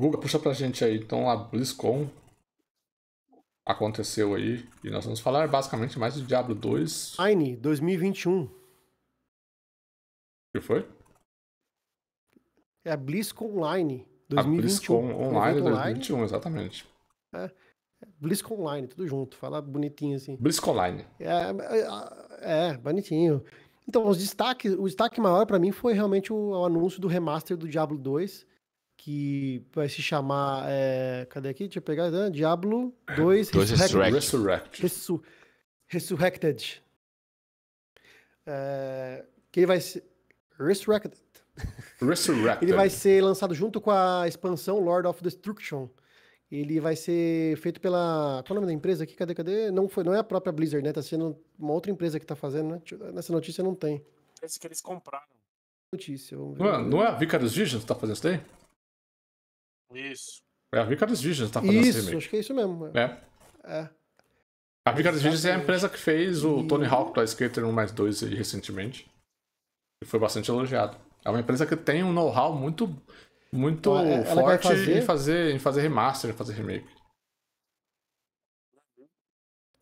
Guga, puxa pra gente aí, então, a BlizzCon aconteceu aí, e nós vamos falar basicamente mais do Diablo 2. Shine 2021. O que foi? É a BlizzCon Online 2021. A BlizzCon Online 2021, online. exatamente. É, é. BlizzCon Online, tudo junto, fala bonitinho assim. BlizzCon Online. É, é, é, é bonitinho. Então, os destaques, o destaque maior para mim foi realmente o, o anúncio do remaster do Diablo 2 que vai se chamar. É, cadê aqui? Deixa eu pegar. Né? Diablo 2 Resurrected. Resurrected. Resur Resurrected. É, que ele vai ser. Resurrected. Resurrected. ele vai ser lançado junto com a expansão Lord of Destruction. Ele vai ser feito pela. Qual é o nome da empresa aqui? Cadê? Cadê? Não, foi, não é a própria Blizzard, né? Tá sendo uma outra empresa que tá fazendo, né? Nessa notícia não tem. Parece que eles compraram. Notícia, vamos ver. Não é, não é a Vicarious Visions que tá fazendo isso daí? Isso. É a Vicarious Visions tá fazendo isso, esse remake. acho que é isso mesmo. É. é. A Vicarious Visions é a é empresa que fez o e... Tony Hawk Pro Skater 1 mais 2 recentemente. E foi bastante elogiado. É uma empresa que tem um know-how muito, muito é, ela forte fazer... Em, fazer, em fazer remaster, em fazer remake.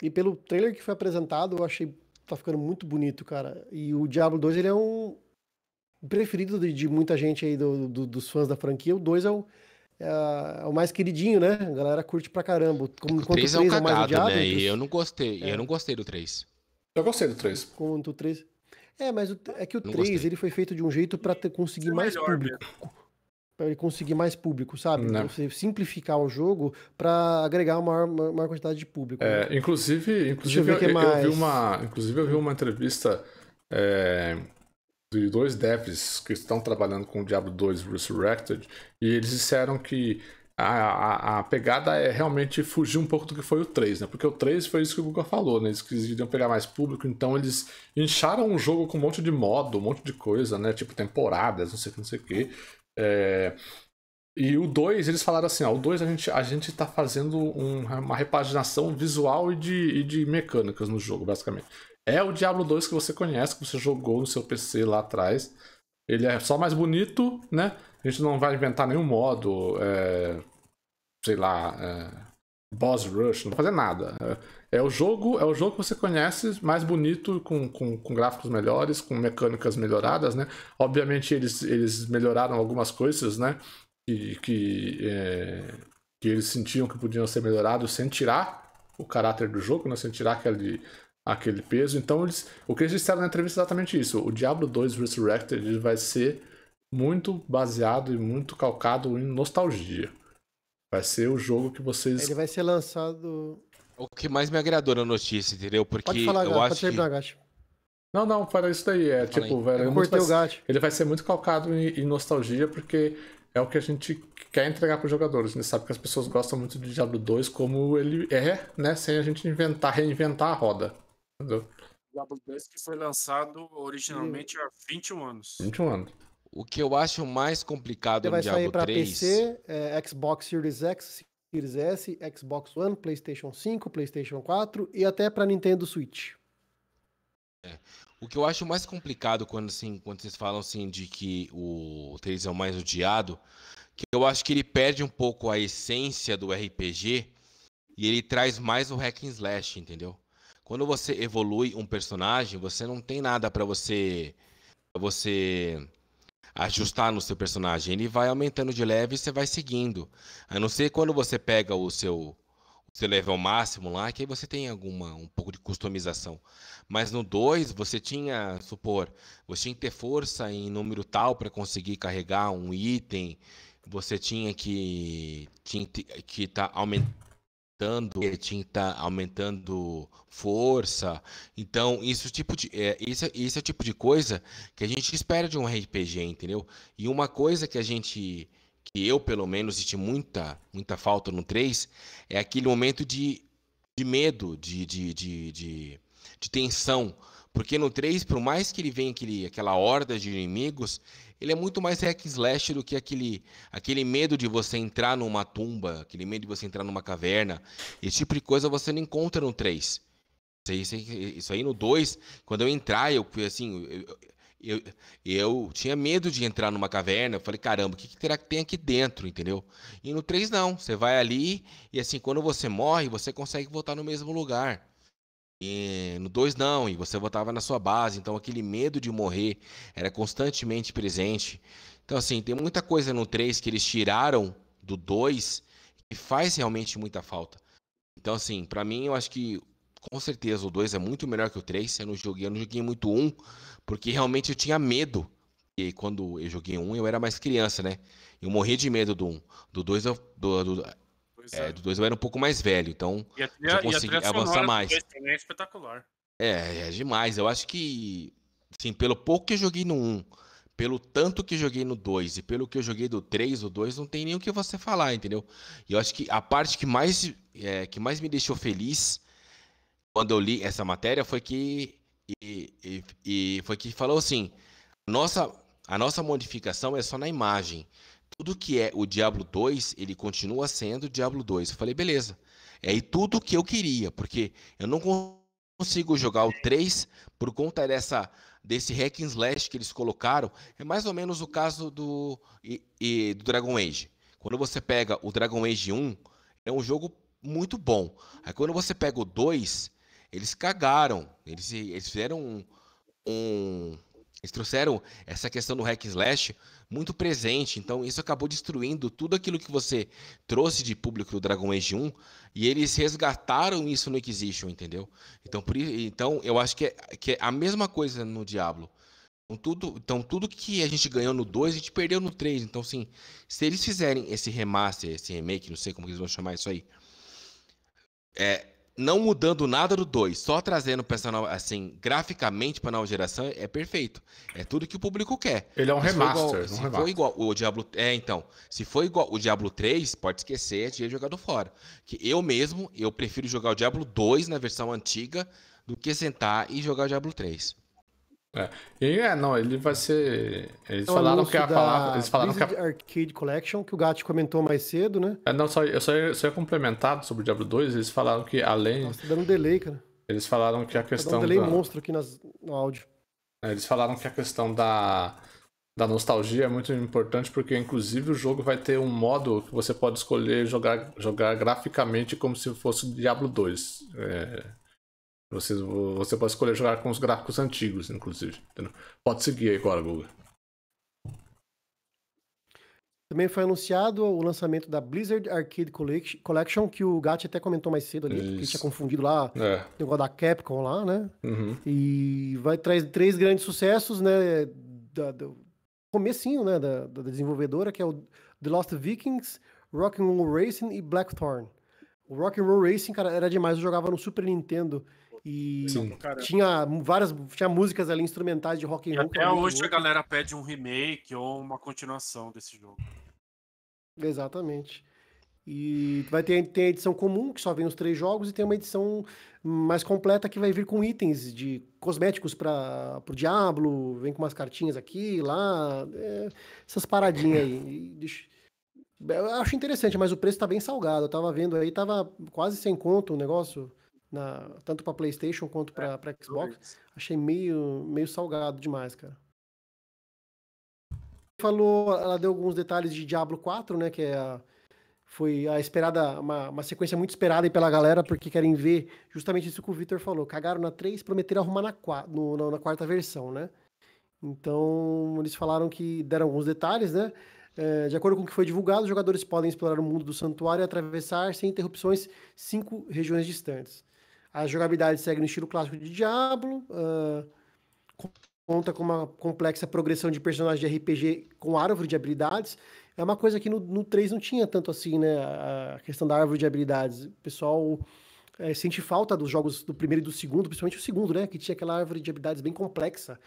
E pelo trailer que foi apresentado, eu achei tá ficando muito bonito, cara. E o Diablo 2, ele é um preferido de, de muita gente aí, do, do, dos fãs da franquia. O 2 é o, é, é, o mais queridinho, né? A galera curte pra caramba. Como, o 3 é um é cagado, é mais odiado, né? E eu não gostei. É. Eu não gostei do 3. Eu gostei do 3. Quanto o 3... É, mas o, é que o não 3 ele foi feito de um jeito para conseguir é mais melhor, público. Mesmo. Pra ele conseguir mais público, sabe? Não. Então, você simplificar o jogo para agregar uma maior, maior, quantidade de público. É, né? inclusive, inclusive eu, eu, vi uma, inclusive, eu vi uma entrevista. É de dois devs que estão trabalhando com o Diablo 2 Resurrected e eles disseram que a, a, a, pegada é realmente fugir um pouco do que foi o 3, né? Porque o 3 foi isso que o Google falou, né? Eles queriam pegar mais público, então eles incharam o jogo com um monte de modo, um monte de coisa, né? Tipo temporadas, não sei o que, não sei o que. É... E o 2, eles falaram assim, ó, o 2 a gente, a gente tá fazendo um, uma repaginação visual e de, e de mecânicas no jogo, basicamente é o Diablo 2 que você conhece, que você jogou no seu PC lá atrás. Ele é só mais bonito, né? A gente não vai inventar nenhum modo, é, sei lá, é, boss rush, não fazer nada. É, é, o jogo, é o jogo que você conhece, mais bonito, com, com, com, gráficos melhores, com mecânicas melhoradas, né? Obviamente eles, eles melhoraram algumas coisas, né? Que, que, é, que eles sentiam que podiam ser melhorados sem tirar o caráter do jogo, né? sem tirar aquele, aquele peso. Então, eles, o que eles disseram na entrevista é exatamente isso. O Diablo 2 Resurrected vai ser muito baseado e muito calcado em nostalgia. Vai ser o jogo que vocês. Ele vai ser lançado. O que mais me agradou na notícia, entendeu? Porque pode falar, eu acho que. Não, não, para isso daí. É tipo, velho, vai, gato. ele vai ser muito calcado em, em, nostalgia, porque é o que a gente quer entregar para os jogadores. A né? gente sabe que as pessoas gostam muito de Diablo 2 como ele é, né? Sem a gente inventar, reinventar a roda. Diablo 2 que foi lançado originalmente há 21 anos. 21 anos. O que eu acho mais complicado Ele no vai Diablo sair pra 3. PC, é, Xbox Series X, Series S, Xbox One, PlayStation 5, PlayStation 4 e até para Nintendo Switch. É. O que eu acho mais complicado quando, assim, quando vocês falam assim, de que o 3 é o mais odiado, que eu acho que ele perde um pouco a essência do RPG e ele traz mais o hack and slash, entendeu? Quando você evolui um personagem, você não tem nada para você pra você ajustar no seu personagem. Ele vai aumentando de leve e você vai seguindo. A não ser quando você pega o seu você leva level máximo lá, que aí você tem alguma um pouco de customização. Mas no 2 você tinha, supor, você tinha que ter força em número tal para conseguir carregar um item. Você tinha que tinha que tá aumentando aumentando tinta, tá aumentando força. Então, isso tipo de, é, isso, isso é o tipo de coisa que a gente espera de um RPG, entendeu? E uma coisa que a gente que eu pelo menos senti muita muita falta no 3 é aquele momento de, de medo, de, de, de, de de tensão. Porque no 3, por mais que ele venha aquele, aquela horda de inimigos, ele é muito mais hack slash do que aquele, aquele medo de você entrar numa tumba, aquele medo de você entrar numa caverna. Esse tipo de coisa você não encontra no 3. Isso aí, isso aí no 2, quando eu entrar, eu fui assim. Eu, eu, eu, tinha medo de entrar numa caverna. Eu falei, caramba, o que, que terá que tem aqui dentro, entendeu? E no 3, não. Você vai ali e assim, quando você morre, você consegue voltar no mesmo lugar. E no 2 não, e você votava na sua base, então aquele medo de morrer era constantemente presente. Então, assim, tem muita coisa no 3 que eles tiraram do 2 que faz realmente muita falta. Então, assim, para mim, eu acho que com certeza o 2 é muito melhor que o 3. Eu não joguei, eu não joguei muito um, porque realmente eu tinha medo. E quando eu joguei um, eu era mais criança, né? Eu morri de medo do um. Do 2, do, do, é, do 2 eu era um pouco mais velho, então e a consegui e a avançar mais. é espetacular. É, é demais. Eu acho que, sim. pelo pouco que eu joguei no 1, pelo tanto que eu joguei no 2 e pelo que eu joguei do 3 ou 2, não tem nem o que você falar, entendeu? E eu acho que a parte que mais, é, que mais me deixou feliz quando eu li essa matéria foi que. E, e, e foi que falou assim: nossa, a nossa modificação é só na imagem tudo que é o Diablo 2, ele continua sendo Diablo 2. Eu falei, beleza. É aí tudo que eu queria, porque eu não consigo jogar o 3 por conta dessa desse hack and slash que eles colocaram. É mais ou menos o caso do, e, e, do Dragon Age. Quando você pega o Dragon Age 1, é um jogo muito bom. Aí quando você pega o 2, eles cagaram. Eles, eles fizeram um, um, Eles trouxeram essa questão do hack and slash muito presente. Então isso acabou destruindo tudo aquilo que você trouxe de público do Dragon Age 1 e eles resgataram isso no Inquisition, entendeu? Então, por, então eu acho que é, que é a mesma coisa no Diablo. Então tudo, então, tudo que a gente ganhou no 2, a gente perdeu no 3. Então, sim se eles fizerem esse remaster, esse remake, não sei como eles vão chamar isso aí, é, não mudando nada do 2, só trazendo o personal assim, graficamente pra nova geração, é perfeito. É tudo que o público quer. Ele é um se remaster. igual, um se remaster. for igual o Diablo. É, então. Se for igual o Diablo 3, pode esquecer, é dinheiro jogado fora. Que eu mesmo, eu prefiro jogar o Diablo 2 na versão antiga do que sentar e jogar o Diablo 3. É. E é, não, ele vai ser. Eles então, falaram que a palavra. Eles falaram Blizzard que a... Arcade Collection, que o Gat comentou mais cedo, né? É, não, só, eu só, só ia complementado sobre o Diablo 2, eles falaram que além. Nossa, tá dando delay, cara. Eles falaram que a questão. Tá dando um delay da... monstro aqui nas, no áudio. É, eles falaram que a questão da, da nostalgia é muito importante, porque inclusive o jogo vai ter um modo que você pode escolher jogar, jogar graficamente como se fosse Diablo 2. É você, você pode escolher jogar com os gráficos antigos, inclusive. Entendeu? Pode seguir aí agora, Google. Também foi anunciado o lançamento da Blizzard Arcade Collection, que o Gatti até comentou mais cedo ali, que tinha confundido lá é. o negócio da Capcom lá, né? Uhum. E vai trazer três grandes sucessos, né? Da, do comecinho, né? Da, da desenvolvedora, que é o The Lost Vikings, Rock'n'Roll Racing e Blackthorn. O Rock'n'Roll Racing, cara, era demais. Eu jogava no Super Nintendo e tinha várias tinha músicas ali instrumentais de rock and roll. Até hoje né? a galera pede um remake ou uma continuação desse jogo. Exatamente. E vai ter, tem a edição comum, que só vem os três jogos, e tem uma edição mais completa que vai vir com itens de cosméticos para o Diablo, vem com umas cartinhas aqui, lá, é, essas paradinhas aí. Deixa... Eu acho interessante, mas o preço está bem salgado. Eu tava vendo aí, tava quase sem conto o negócio na, tanto para PlayStation quanto para é, Xbox, achei meio, meio salgado demais, cara. Falou, ela deu alguns detalhes de Diablo 4, né? Que é a, foi a esperada, uma, uma sequência muito esperada aí pela galera, porque querem ver justamente isso que o Victor falou. Cagaram na 3, prometeram arrumar na, no, na, na quarta versão, né? Então, eles falaram que deram alguns detalhes, né? É, de acordo com o que foi divulgado, os jogadores podem explorar o mundo do santuário e atravessar sem interrupções cinco regiões distantes. A jogabilidade segue no estilo clássico de Diablo, uh, conta com uma complexa progressão de personagens de RPG com árvore de habilidades. É uma coisa que no, no 3 não tinha tanto assim, né? A questão da árvore de habilidades. O pessoal é, sente falta dos jogos do primeiro e do segundo, principalmente o segundo, né? Que tinha aquela árvore de habilidades bem complexa.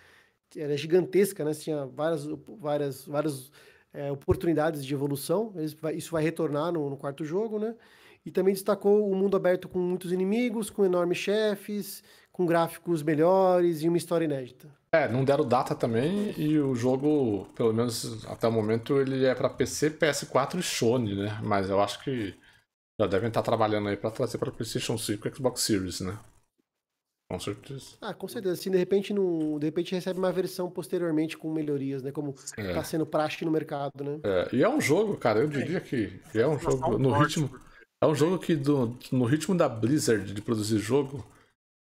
Era gigantesca, né? Tinha várias, várias, várias é, oportunidades de evolução. Isso vai retornar no, no quarto jogo, né? e também destacou o um mundo aberto com muitos inimigos, com enormes chefes, com gráficos melhores e uma história inédita. É, não deram data também e o jogo, pelo menos até o momento, ele é para PC, PS4 e Sony, né? Mas eu acho que já devem estar trabalhando aí para trazer para PlayStation 5 e Xbox Series, né? Com certeza. Ah, com certeza. Se assim, de repente de repente recebe uma versão posteriormente com melhorias, né? Como é. tá sendo praxe no mercado, né? É. E é um jogo, cara. Eu diria que é um jogo no ritmo é um jogo que, do, no ritmo da Blizzard de produzir jogo,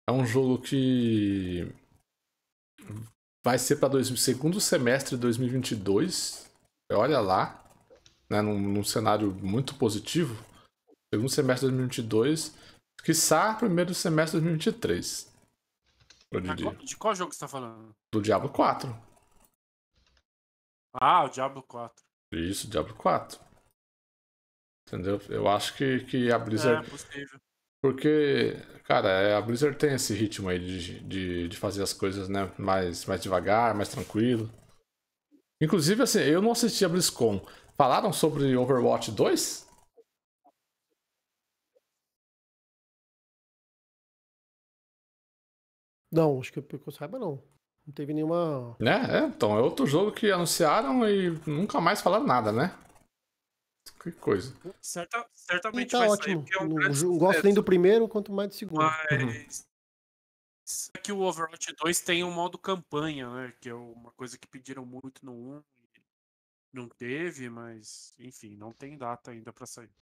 é um jogo que vai ser para segundo semestre de 2022. Olha lá, né, num, num cenário muito positivo. Segundo semestre de 2022, quiçá primeiro semestre de 2023. de qual jogo você tá falando? Do Diablo 4. Ah, o Diablo 4. Isso, Diablo 4. Entendeu? Eu acho que, que a Blizzard. É, possível. Porque, cara, é, a Blizzard tem esse ritmo aí de, de, de, fazer as coisas né, mais, mais devagar, mais tranquilo. Inclusive, assim, eu não assisti a BlizzCon. Falaram sobre Overwatch 2? Não, acho que eu saiba não. Não teve nenhuma. Né? É, então, é outro jogo que anunciaram e nunca mais falaram nada, né? Que coisa. Certa, certamente então tá vai ótimo. sair. É um não, não gosto nem do primeiro, quanto mais do segundo. Mas... Uhum. É que o Overwatch 2 tem um modo campanha, né? Que é uma coisa que pediram muito no 1 não teve, mas enfim, não tem data ainda para sair.